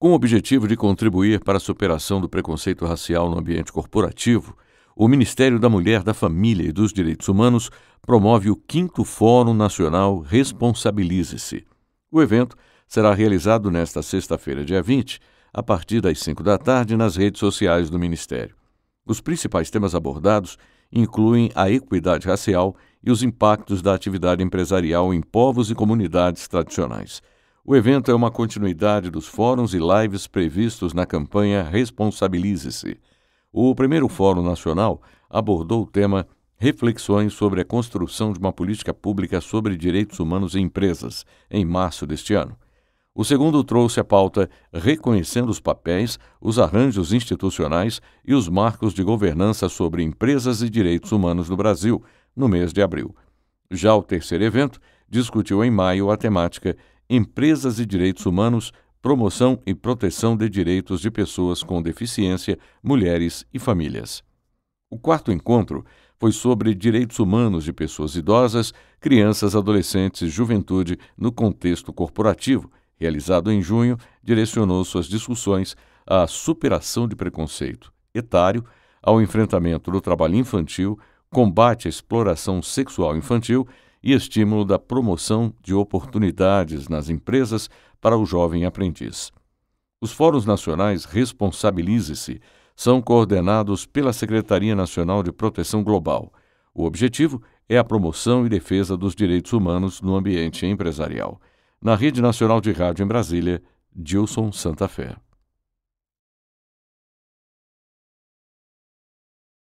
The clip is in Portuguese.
Com o objetivo de contribuir para a superação do preconceito racial no ambiente corporativo, o Ministério da Mulher, da Família e dos Direitos Humanos promove o 5 Fórum Nacional Responsabilize-se. O evento será realizado nesta sexta-feira, dia 20, a partir das 5 da tarde, nas redes sociais do Ministério. Os principais temas abordados incluem a equidade racial e os impactos da atividade empresarial em povos e comunidades tradicionais. O evento é uma continuidade dos fóruns e lives previstos na campanha Responsabilize-se. O primeiro Fórum Nacional abordou o tema Reflexões sobre a construção de uma política pública sobre direitos humanos e empresas, em março deste ano. O segundo trouxe a pauta Reconhecendo os papéis, os arranjos institucionais e os marcos de governança sobre empresas e direitos humanos no Brasil, no mês de abril. Já o terceiro evento discutiu em maio a temática empresas e direitos humanos, promoção e proteção de direitos de pessoas com deficiência, mulheres e famílias. O quarto encontro foi sobre direitos humanos de pessoas idosas, crianças, adolescentes e juventude no contexto corporativo, realizado em junho, direcionou suas discussões à superação de preconceito etário, ao enfrentamento do trabalho infantil, combate à exploração sexual infantil e estímulo da promoção de oportunidades nas empresas para o jovem aprendiz. Os fóruns nacionais Responsabilize-se são coordenados pela Secretaria Nacional de Proteção Global. O objetivo é a promoção e defesa dos direitos humanos no ambiente empresarial. Na Rede Nacional de Rádio em Brasília, Dilson Santa Fé.